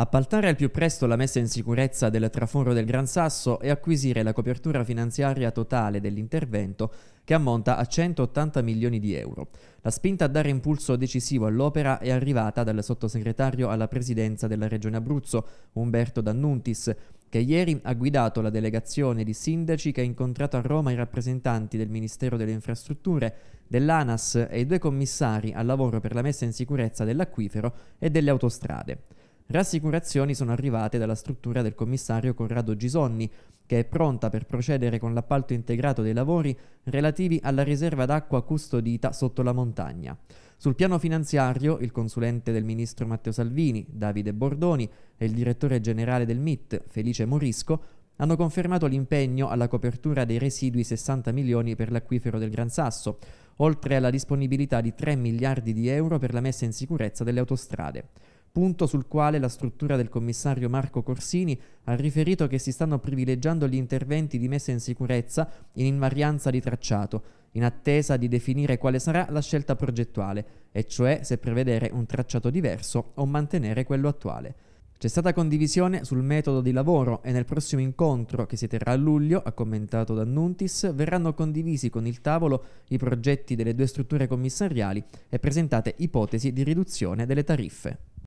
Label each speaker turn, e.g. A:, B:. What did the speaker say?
A: appaltare al più presto la messa in sicurezza del traforo del Gran Sasso e acquisire la copertura finanziaria totale dell'intervento che ammonta a 180 milioni di euro. La spinta a dare impulso decisivo all'opera è arrivata dal sottosegretario alla presidenza della Regione Abruzzo, Umberto D'Annuntis, che ieri ha guidato la delegazione di sindaci che ha incontrato a Roma i rappresentanti del Ministero delle Infrastrutture, dell'ANAS e i due commissari al lavoro per la messa in sicurezza dell'acquifero e delle autostrade. Rassicurazioni sono arrivate dalla struttura del commissario Corrado Gisonni, che è pronta per procedere con l'appalto integrato dei lavori relativi alla riserva d'acqua custodita sotto la montagna. Sul piano finanziario, il consulente del ministro Matteo Salvini, Davide Bordoni, e il direttore generale del MIT, Felice Morisco, hanno confermato l'impegno alla copertura dei residui 60 milioni per l'acquifero del Gran Sasso, oltre alla disponibilità di 3 miliardi di euro per la messa in sicurezza delle autostrade punto sul quale la struttura del commissario Marco Corsini ha riferito che si stanno privilegiando gli interventi di messa in sicurezza in invarianza di tracciato, in attesa di definire quale sarà la scelta progettuale, e cioè se prevedere un tracciato diverso o mantenere quello attuale. C'è stata condivisione sul metodo di lavoro e nel prossimo incontro che si terrà a luglio, ha commentato D'Annuntis, verranno condivisi con il tavolo i progetti delle due strutture commissariali e presentate ipotesi di riduzione delle tariffe.